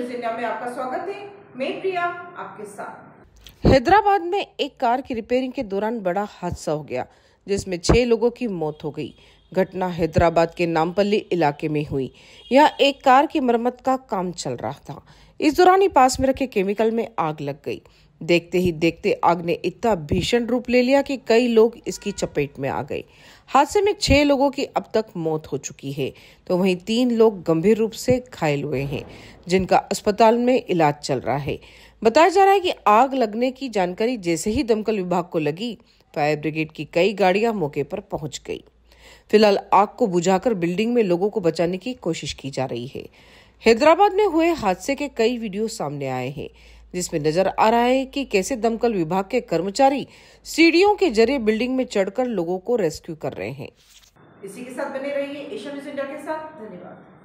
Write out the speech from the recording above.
news India में आपका स्वागत है मैं प्रिया आपके साथ हैदराबाद में एक कार की रिपेयरिंग के दौरान बड़ा हादसा हो गया जिसमें छह लोगों की मौत हो गई घटना हैदराबाद के नामपल्ली इलाके में हुई यहाँ एक कार की मरम्मत का काम चल रहा था इस दौरान ही पास में रखे केमिकल में आग लग गई देखते ही देखते आग ने इतना भीषण रूप ले लिया कि कई लोग इसकी चपेट में आ गए हादसे में छह लोगों की अब तक मौत हो चुकी है तो वहीं तीन लोग गंभीर रूप से घायल हुए हैं जिनका अस्पताल में इलाज चल रहा है बताया जा रहा है कि आग लगने की जानकारी जैसे ही दमकल विभाग को लगी फायर ब्रिगेड की कई गाड़ियां मौके पर पहुंच गई फिलहाल आग को बुझाकर बिल्डिंग में लोगों को बचाने की कोशिश की जा रही है हैदराबाद में हुए हादसे के कई वीडियो सामने आए हैं जिसमें नजर आ रहा है कि कैसे दमकल विभाग के कर्मचारी सीढ़ियों के जरिए बिल्डिंग में चढ़कर लोगों को रेस्क्यू कर रहे हैं इसी के साथ बने रहिए एशिया न्यूज इंडिया के साथ धन्यवाद